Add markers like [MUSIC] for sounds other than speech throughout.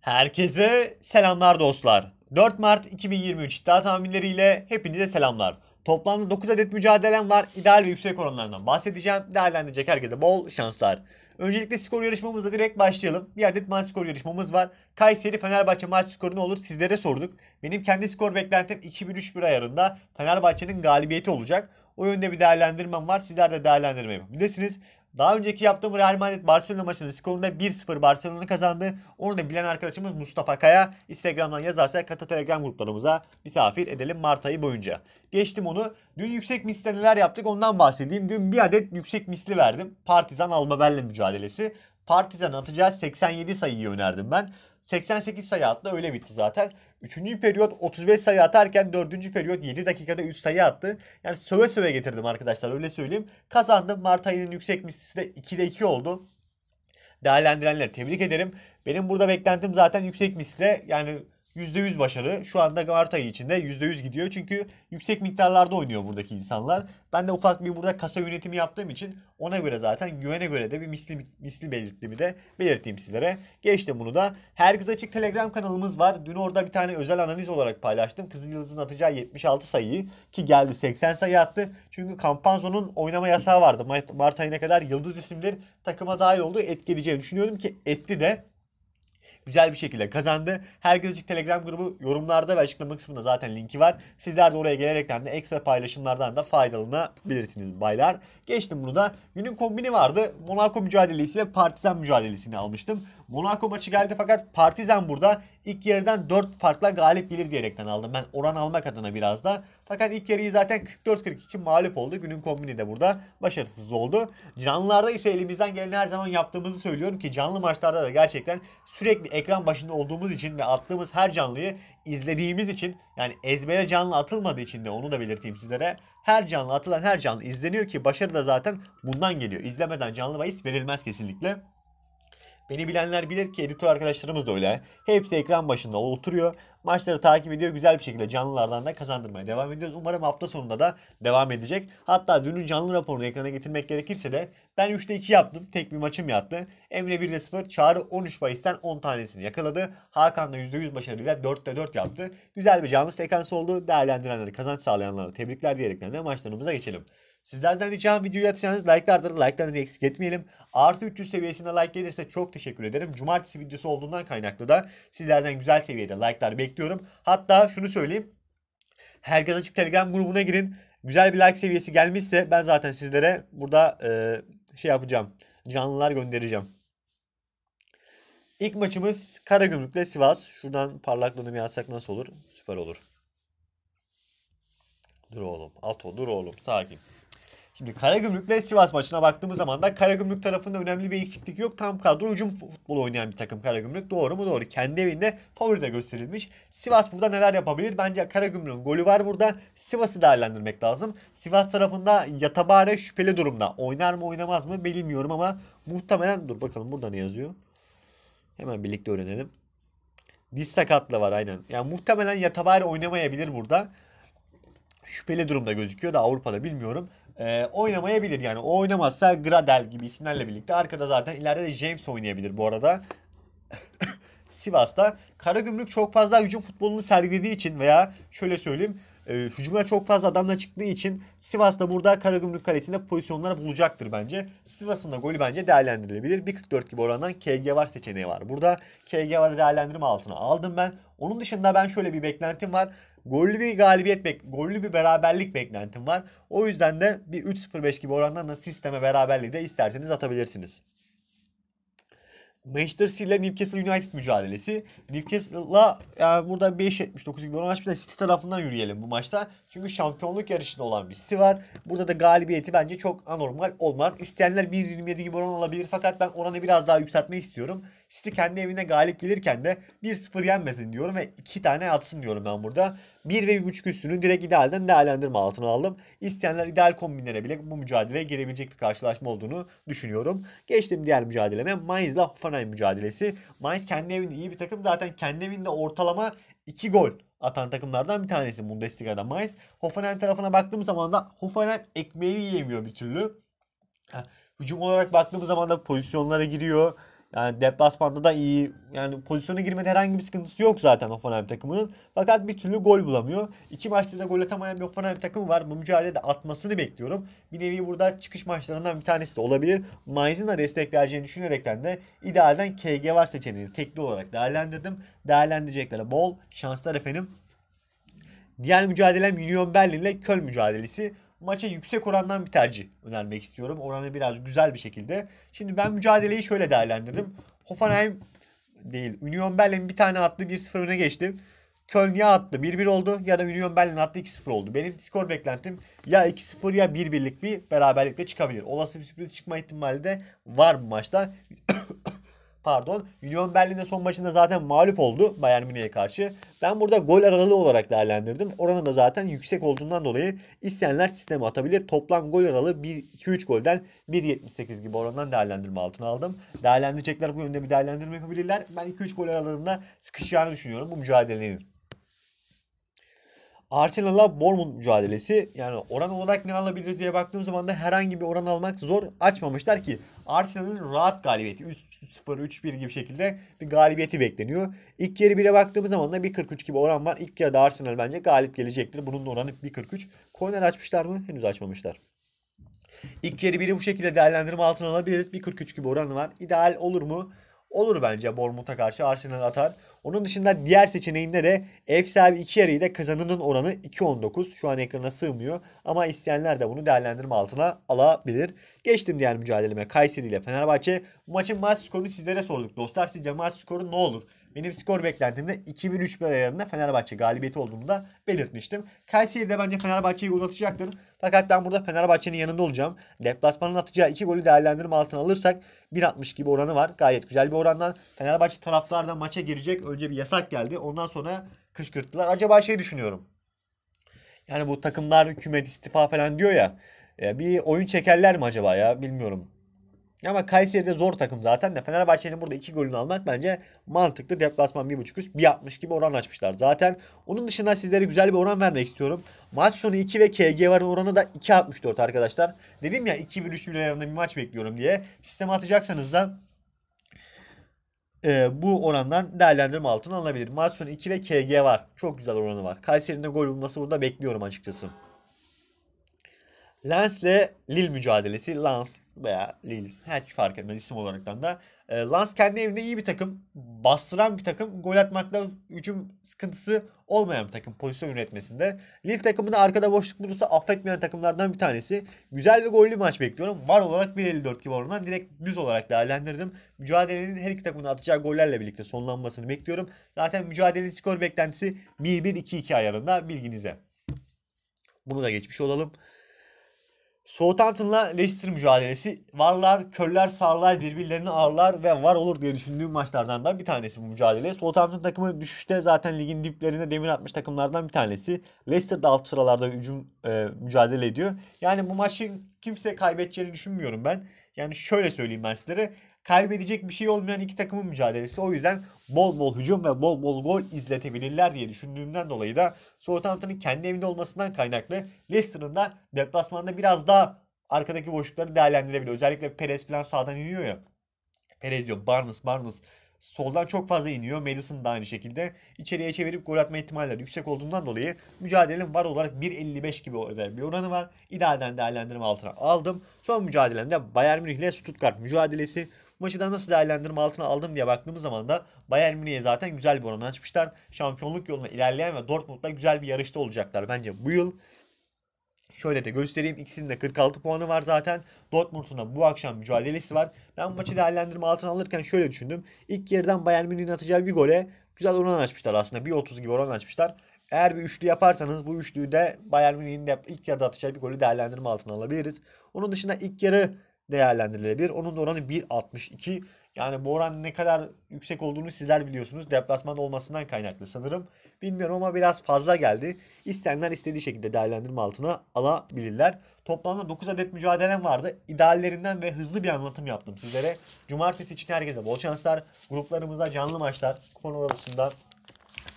Herkese selamlar dostlar. 4 Mart 2023 iddia tahminleriyle hepinize selamlar. Toplamda 9 adet mücadelem var. İdeal ve yüksek oranlarından bahsedeceğim. Değerlendirecek herkese bol şanslar. Öncelikle skor yarışmamızla direkt başlayalım. Bir adet maç skor yarışmamız var. Kayseri Fenerbahçe maç skoru ne olur sizlere sorduk. Benim kendi skor beklentim 2-1-3-1 ayarında Fenerbahçe'nin galibiyeti olacak. O yönde bir değerlendirmem var. Sizler de değerlendirme yapabilirsiniz. Daha önceki yaptığım Real Madrid Barcelona maçının skorunda 1-0 Barcelona kazandı. Onu da bilen arkadaşımız Mustafa Kaya Instagram'dan yazarsa Kata Telegram gruplarımıza misafir edelim Mart ayı boyunca. Geçtim onu. Dün yüksek misle neler yaptık ondan bahsedeyim. Dün bir adet yüksek misli verdim. Partizan Alba Berlin mücadelesi. Partizan atacağız 87 sayıyı önerdim ben. 88 sayı attı öyle bitti zaten. 3. periyot 35 sayı atarken 4. periyot 7 dakikada 3 sayı attı. Yani söve söve getirdim arkadaşlar öyle söyleyeyim. Kazandım. Mart ayının yüksek mislisi de 2'de 2 oldu. değerlendirenler tebrik ederim. Benim burada beklentim zaten yüksek misli yani %100 başarı. Şu anda Mart ayı içinde %100 gidiyor. Çünkü yüksek miktarlarda oynuyor buradaki insanlar. Ben de ufak bir burada kasa yönetimi yaptığım için ona göre zaten güvene göre de bir misli, misli belirttiğimi de belirteyim sizlere. Geçtim bunu da. Herkes Açık Telegram kanalımız var. Dün orada bir tane özel analiz olarak paylaştım. Kızıl Yıldız'ın atacağı 76 sayıyı ki geldi 80 sayı attı. Çünkü Campanzo'nun oynama yasağı vardı. Mart ayına kadar Yıldız isimdir takıma dahil olduğu etkileyeceğini düşünüyordum ki etti de güzel bir şekilde kazandı. Herkes için Telegram grubu yorumlarda ve açıklama kısmında zaten linki var. Sizler de oraya gelerekten de ekstra paylaşımlardan da faydalanabilirsiniz baylar. Geçtim bunu da. Günün kombini vardı. Monaco mücadelesiyle Partizan mücadelesini almıştım. Monaco maçı geldi fakat Partizan burada ilk yarıdan 4 farkla galip gelir diyerekten aldım. Ben oran almak adına biraz da. Fakat ilk yarıyı zaten 44-42 mağlup oldu. Günün kombini de burada başarısız oldu. Canlılarda ise elimizden gelen her zaman yaptığımızı söylüyorum ki canlı maçlarda da gerçekten sürekli ekran başında olduğumuz için ve attığımız her canlıyı izlediğimiz için yani ezbere canlı atılmadığı için de onu da belirteyim sizlere. Her canlı atılan her canlı izleniyor ki başarı da zaten bundan geliyor. İzlemeden canlı bahis verilmez kesinlikle. Beni bilenler bilir ki editör arkadaşlarımız da öyle. Hepsi ekran başında oturuyor maçları takip ediyor. Güzel bir şekilde canlılardan da kazandırmaya devam ediyoruz. Umarım hafta sonunda da devam edecek. Hatta dünün canlı raporunu ekrana getirmek gerekirse de ben 3'te 2 yaptım. Tek bir maçım yattı. Emre 1'de 0. Çağrı 13 bahisten 10 tanesini yakaladı. Hakan da %100 başarıyla 4'te 4 yaptı. Güzel bir canlı sekans oldu. değerlendirenleri kazanç sağlayanlara tebrikler diyerekten de maçlarımıza geçelim. Sizlerden ricam videoyu atacağınız like'lardır. Like'larınızı eksik etmeyelim. Artı 300 seviyesinde like gelirse çok teşekkür ederim. Cumartesi videosu olduğundan kaynaklı da sizlerden güzel seviyede like'lar bekliyorum bekliyorum. Hatta şunu söyleyeyim. Herkes Açık Telegram grubuna girin. Güzel bir like seviyesi gelmişse ben zaten sizlere burada e, şey yapacağım. Canlılar göndereceğim. İlk maçımız Karagümrük'le Sivas. Şuradan parlaklığını yazsak nasıl olur? Süper olur. Dur oğlum. Ato dur oğlum. Sakin. Şimdi Karagümrük'le Sivas maçına baktığımız zaman da Karagümrük tarafında önemli bir eksiklik yok. Tam kadro hücum futbolu oynayan bir takım Karagümrük. Doğru mu? Doğru. Kendi evinde favori de gösterilmiş. Sivas burada neler yapabilir? Bence Karagümrük'ün golü var burada. Sivas'ı değerlendirmek lazım. Sivas tarafında Yatabare şüpheli durumda. Oynar mı oynamaz mı bilmiyorum ama muhtemelen dur bakalım burada ne yazıyor? Hemen birlikte öğrenelim. Diz sakatlı var aynen. Yani muhtemelen Yatabare oynamayabilir burada. Şüpheli durumda gözüküyor da Avrupa'da bilmiyorum e, oynamayabilir. Yani o oynamazsa Gradel gibi isimlerle birlikte arkada zaten ileride de James oynayabilir bu arada. [LAUGHS] Sivas'ta Karagümrük çok fazla hücum futbolunu sergilediği için veya şöyle söyleyeyim e, hücuma çok fazla adamla çıktığı için Sivas da burada Karagümrük Kalesi'nde pozisyonlar bulacaktır bence. Sivas'ın da golü bence değerlendirilebilir. 1.44 gibi orandan KG var seçeneği var. Burada KG var değerlendirme altına aldım ben. Onun dışında ben şöyle bir beklentim var. Gollü bir galibiyet bek gollü bir beraberlik beklentim var. O yüzden de bir 3-0-5 gibi orandan da sisteme beraberliği de isterseniz atabilirsiniz. Manchester City ile Newcastle United mücadelesi. Newcastle'la yani e, burada 5.79 gibi oran açmışlar. City tarafından yürüyelim bu maçta. Çünkü şampiyonluk yarışında olan bir City var. Burada da galibiyeti bence çok anormal olmaz. İsteyenler 1.27 gibi oran alabilir. Fakat ben oranı biraz daha yükseltmek istiyorum. City kendi evine galip gelirken de 1-0 yenmesin diyorum ve 2 tane atsın diyorum ben burada. 1 ve 1.5 üstünü direkt idealden değerlendirme altına aldım. İsteyenler ideal kombinlere bile bu mücadeleye girebilecek bir karşılaşma olduğunu düşünüyorum. Geçtim diğer mücadeleme. Mainz'la Hoffenheim mücadelesi. Mainz kendi evinde iyi bir takım. Zaten kendi evinde ortalama 2 gol atan takımlardan bir tanesi Bundesliga'da Mainz. Hoffenheim tarafına baktığım zaman da Hoffenheim ekmeği yiyemiyor bir türlü. Hücum olarak baktığımız zaman da pozisyonlara giriyor. Yani deplasmanda da iyi yani pozisyona girmede herhangi bir sıkıntısı yok zaten Hoffenheim takımının. Fakat bir türlü gol bulamıyor. İki maçta da gol atamayan bir Hoffenheim takımı var. Bu mücadelede atmasını bekliyorum. Bir nevi burada çıkış maçlarından bir tanesi de olabilir. Mainz'in de destek vereceğini düşünerekten de idealden KG var seçeneğini tekli olarak değerlendirdim. Değerlendireceklere bol şanslar efendim. Diğer mücadelem Union Berlin ile Köln mücadelesi maça yüksek orandan bir tercih önermek istiyorum. Oranı biraz güzel bir şekilde. Şimdi ben mücadeleyi şöyle değerlendirdim. Hoffenheim değil. Union Berlin bir tane attı 1-0 öne geçti. Köln ya attı 1-1 oldu ya da Union Berlin attı 2-0 oldu. Benim skor beklentim ya 2-0 ya 1-1'lik bir beraberlikle çıkabilir. Olası bir sürpriz çıkma ihtimali de var bu maçta pardon Union Berlin'de son maçında zaten mağlup oldu Bayern Münih'e karşı. Ben burada gol aralığı olarak değerlendirdim. Oranı da zaten yüksek olduğundan dolayı isteyenler sisteme atabilir. Toplam gol aralığı 1-2-3 golden 1.78 gibi orandan değerlendirme altına aldım. Değerlendirecekler bu yönde bir değerlendirme yapabilirler. Ben 2-3 gol aralığında sıkışacağını düşünüyorum bu mücadelenin. Arsenal'la Bournemouth mücadelesi yani oran olarak ne alabiliriz diye baktığım zaman da herhangi bir oran almak zor açmamışlar ki Arsenal'ın rahat galibiyeti 3-0 3-1 gibi şekilde bir galibiyeti bekleniyor. İlk yarı 1'e baktığımız zaman da 43 gibi oran var. İlk yarıda Arsenal bence galip gelecektir. Bunun da oranı 43. Korner açmışlar mı? Henüz açmamışlar. İlk yarı 1'i bu şekilde değerlendirme altına alabiliriz. 43 gibi oranı var. İdeal olur mu? Olur bence Bournemouth'a karşı Arsenal atar. Onun dışında diğer seçeneğinde de ev sahibi 2 yarıyı da kazanının oranı 2.19. Şu an ekrana sığmıyor ama isteyenler de bunu değerlendirme altına alabilir. Geçtim diğer mücadeleme Kayseri ile Fenerbahçe. Bu maçın maç skorunu sizlere sorduk dostlar. Sizce maç skoru ne olur? Benim skor beklentimde 2-1-3-1 ayarında Fenerbahçe galibiyeti olduğunu da belirtmiştim. Kayseri de bence Fenerbahçe'yi uzatacaktır. Fakat ben burada Fenerbahçe'nin yanında olacağım. Deplasmanın atacağı 2 golü değerlendirme altına alırsak 1.60 gibi oranı var. Gayet güzel bir orandan. Fenerbahçe taraftardan maça girecek. Önce bir yasak geldi. Ondan sonra kışkırttılar. Acaba şey düşünüyorum. Yani bu takımlar hükümet istifa falan diyor ya. E, bir oyun çekerler mi acaba ya bilmiyorum. Ama Kayseri'de zor takım zaten de Fenerbahçe'nin burada 2 golünü almak bence mantıklı. Deplasman 1.5 üst 1.60 gibi oran açmışlar. Zaten onun dışında sizlere güzel bir oran vermek istiyorum. Maç sonu 2 ve KG varın oranı da 2.64 arkadaşlar. Dedim ya 2-1-3-1 bir maç bekliyorum diye. Sisteme atacaksanız da e, bu orandan değerlendirme altına alınabilir. Maç 2 ve KG var. Çok güzel oranı var. Kayseri'nin de gol bulması burada bekliyorum açıkçası. Lance ile Lil mücadelesi. Lance veya Lil hiç fark etmez isim olaraktan da. Lance ee, kendi evinde iyi bir takım. Bastıran bir takım. Gol atmakta hücum sıkıntısı olmayan bir takım pozisyon üretmesinde. Lil takımı da arkada boşluk bulursa affetmeyen takımlardan bir tanesi. Güzel ve gollü maç bekliyorum. Var olarak 1.54 gibi oranından direkt düz olarak değerlendirdim. Mücadelenin her iki takımın atacağı gollerle birlikte sonlanmasını bekliyorum. Zaten mücadelenin skor beklentisi 1-1-2-2 ayarında bilginize. Bunu da geçmiş olalım. Southampton'la Leicester mücadelesi. Varlar, köller sağırlar, birbirlerini ağırlar ve var olur diye düşündüğüm maçlardan da bir tanesi bu mücadele. Southampton takımı düşüşte zaten ligin diplerine demir atmış takımlardan bir tanesi. Leicester de alt sıralarda hücum e, mücadele ediyor. Yani bu maçın kimse kaybedeceğini düşünmüyorum ben. Yani şöyle söyleyeyim ben sizlere kaybedecek bir şey olmayan iki takımın mücadelesi. O yüzden bol bol hücum ve bol bol gol izletebilirler diye düşündüğümden dolayı da Southampton'ın kendi evinde olmasından kaynaklı Leicester'ın da deplasmanda biraz daha arkadaki boşlukları değerlendirebiliyor. Özellikle Perez falan sağdan iniyor ya. Perez diyor Barnes Barnes soldan çok fazla iniyor. Madison da aynı şekilde. içeriye çevirip gol atma ihtimalleri yüksek olduğundan dolayı mücadelenin var olarak 1.55 gibi orada bir oranı var. İdealden değerlendirme altına aldım. Son mücadelemde Bayern Münih ile Stuttgart mücadelesi. Maçı da nasıl değerlendirme altına aldım diye baktığımız zaman da Bayern Münih'e zaten güzel bir orandan çıkmışlar. Şampiyonluk yoluna ilerleyen ve Dortmund'la güzel bir yarışta olacaklar bence bu yıl. Şöyle de göstereyim. İkisinin de 46 puanı var zaten. Dortmund'un da bu akşam mücadelesi var. Ben maçı değerlendirme altına alırken şöyle düşündüm. İlk yarıdan Bayern Münih'in atacağı bir gole güzel oran açmışlar aslında. 1.30 gibi oran açmışlar. Eğer bir üçlü yaparsanız bu üçlüyü de Bayern Münih'in de ilk yarıda atacağı bir golü değerlendirme altına alabiliriz. Onun dışında ilk yarı değerlendirilebilir. Onun da oranı 1.62. Yani bu oran ne kadar yüksek olduğunu sizler biliyorsunuz. Deplasman olmasından kaynaklı sanırım. Bilmiyorum ama biraz fazla geldi. İsteyenler istediği şekilde değerlendirme altına alabilirler. Toplamda 9 adet mücadelem vardı. İdeallerinden ve hızlı bir anlatım yaptım sizlere. Cumartesi için herkese bol şanslar. Gruplarımızda canlı maçlar, kupon orasında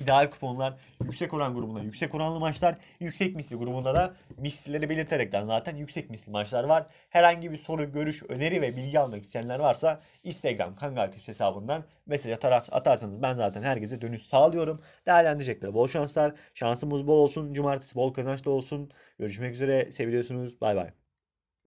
ideal kuponlar, yüksek oran grubunda yüksek oranlı maçlar, yüksek misli grubunda da mislileri belirterekten zaten yüksek misli maçlar var. Herhangi bir soru, görüş, öneri ve bilgi almak isteyenler varsa Instagram kangal Kangaltif hesabından mesaj atarsanız ben zaten herkese dönüş sağlıyorum. değerlendirecekler bol şanslar. Şansımız bol olsun. Cumartesi bol kazançlı olsun. Görüşmek üzere. Seviyorsunuz. Bay bay.